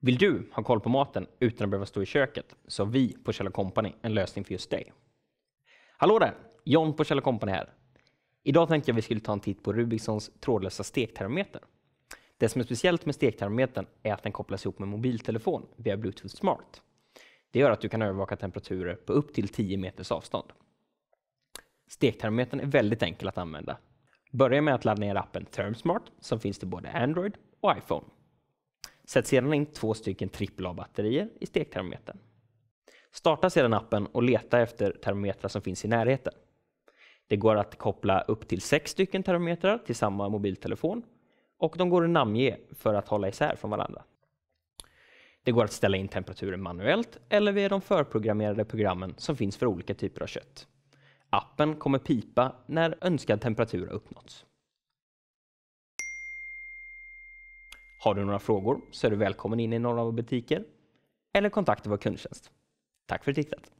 Vill du ha koll på maten utan att behöva stå i köket så har vi på Kjell Company en lösning för just dig. Hallå där! John på Kjell Company här. Idag tänkte jag vi skulle ta en titt på Rubiksons trådlösa stektermometer. Det som är speciellt med stektermometern är att den kopplas ihop med mobiltelefon via Bluetooth Smart. Det gör att du kan övervaka temperaturer på upp till 10 meters avstånd. Stektermometern är väldigt enkel att använda. Börja med att ladda ner appen Thermsmart som finns till både Android och iPhone. Sätt sedan in två stycken AAA-batterier i stektermometern. Starta sedan appen och leta efter termometrar som finns i närheten. Det går att koppla upp till sex stycken termometrar till samma mobiltelefon och de går att namnge för att hålla isär från varandra. Det går att ställa in temperaturen manuellt eller via de förprogrammerade programmen som finns för olika typer av kött. Appen kommer pipa när önskad temperatur har uppnåtts. Har du några frågor så är du välkommen in i någon av våra butiker eller kontakta vår kundtjänst. Tack för tittat!